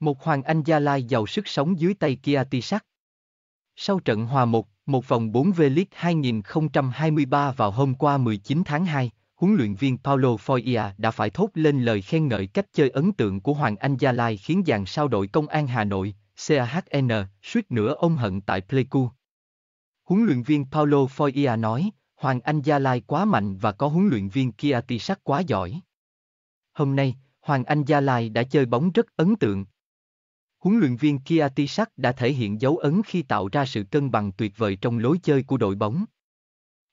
Một hoàng anh Gia Lai giàu sức sống dưới tay Kia Tisak. Sau trận hòa 1, một vòng 4 V-League 2023 vào hôm qua 19 tháng 2, huấn luyện viên Paulo Foia đã phải thốt lên lời khen ngợi cách chơi ấn tượng của Hoàng Anh Gia Lai khiến dàn sao đội công an Hà Nội, CAHN, suýt nữa ông hận tại Pleiku. Huấn luyện viên Paulo Foia nói, Hoàng Anh Gia Lai quá mạnh và có huấn luyện viên Kia Tisak quá giỏi. Hôm nay, Hoàng Anh Gia Lai đã chơi bóng rất ấn tượng, Huấn luyện viên Kiatisak đã thể hiện dấu ấn khi tạo ra sự cân bằng tuyệt vời trong lối chơi của đội bóng.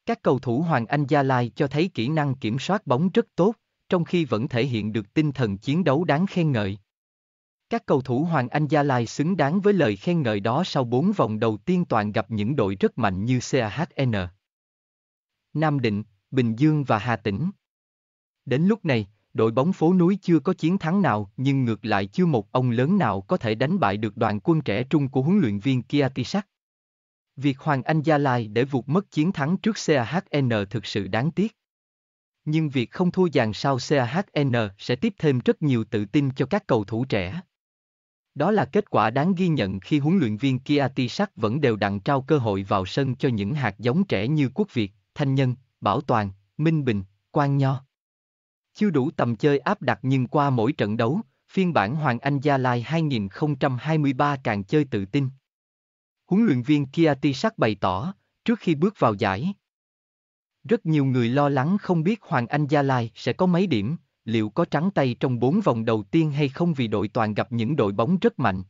Các cầu thủ Hoàng Anh Gia Lai cho thấy kỹ năng kiểm soát bóng rất tốt, trong khi vẫn thể hiện được tinh thần chiến đấu đáng khen ngợi. Các cầu thủ Hoàng Anh Gia Lai xứng đáng với lời khen ngợi đó sau 4 vòng đầu tiên toàn gặp những đội rất mạnh như CAHN, Nam Định, Bình Dương và Hà Tĩnh. Đến lúc này, đội bóng phố núi chưa có chiến thắng nào nhưng ngược lại chưa một ông lớn nào có thể đánh bại được đoàn quân trẻ trung của huấn luyện viên Kiatisak. Việc Hoàng Anh Gia Lai để vụt mất chiến thắng trước CHN thực sự đáng tiếc. Nhưng việc không thua dàn sau CHN sẽ tiếp thêm rất nhiều tự tin cho các cầu thủ trẻ. Đó là kết quả đáng ghi nhận khi huấn luyện viên Kiatisak vẫn đều đặn trao cơ hội vào sân cho những hạt giống trẻ như Quốc Việt, Thanh Nhân, Bảo Toàn, Minh Bình, Quang Nho. Chưa đủ tầm chơi áp đặt nhưng qua mỗi trận đấu, phiên bản Hoàng Anh Gia Lai 2023 càng chơi tự tin. Huấn luyện viên Kiati sắc bày tỏ, trước khi bước vào giải. Rất nhiều người lo lắng không biết Hoàng Anh Gia Lai sẽ có mấy điểm, liệu có trắng tay trong 4 vòng đầu tiên hay không vì đội toàn gặp những đội bóng rất mạnh.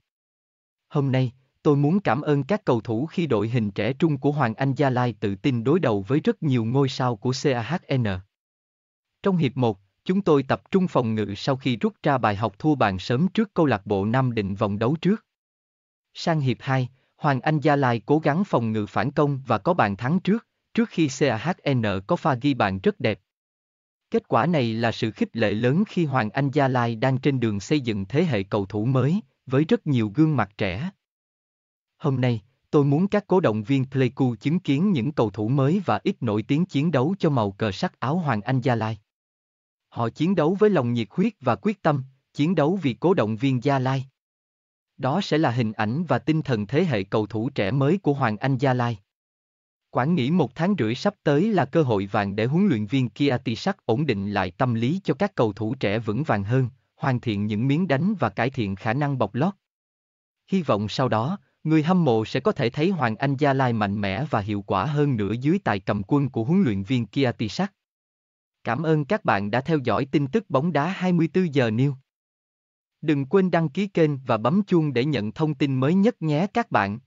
Hôm nay, tôi muốn cảm ơn các cầu thủ khi đội hình trẻ trung của Hoàng Anh Gia Lai tự tin đối đầu với rất nhiều ngôi sao của CAHN. Trong hiệp 1, chúng tôi tập trung phòng ngự sau khi rút ra bài học thua bàn sớm trước câu lạc bộ Nam Định vòng đấu trước. Sang hiệp 2, Hoàng Anh Gia Lai cố gắng phòng ngự phản công và có bàn thắng trước, trước khi CAHN có pha ghi bàn rất đẹp. Kết quả này là sự khích lệ lớn khi Hoàng Anh Gia Lai đang trên đường xây dựng thế hệ cầu thủ mới, với rất nhiều gương mặt trẻ. Hôm nay, tôi muốn các cổ động viên Pleiku chứng kiến những cầu thủ mới và ít nổi tiếng chiến đấu cho màu cờ sắc áo Hoàng Anh Gia Lai. Họ chiến đấu với lòng nhiệt huyết và quyết tâm, chiến đấu vì cố động viên Gia Lai. Đó sẽ là hình ảnh và tinh thần thế hệ cầu thủ trẻ mới của Hoàng Anh Gia Lai. Quảng nghỉ một tháng rưỡi sắp tới là cơ hội vàng để huấn luyện viên Kia Tisak ổn định lại tâm lý cho các cầu thủ trẻ vững vàng hơn, hoàn thiện những miếng đánh và cải thiện khả năng bọc lót. Hy vọng sau đó, người hâm mộ sẽ có thể thấy Hoàng Anh Gia Lai mạnh mẽ và hiệu quả hơn nữa dưới tài cầm quân của huấn luyện viên Kia Tisak. Cảm ơn các bạn đã theo dõi tin tức bóng đá 24 giờ New. Đừng quên đăng ký kênh và bấm chuông để nhận thông tin mới nhất nhé các bạn.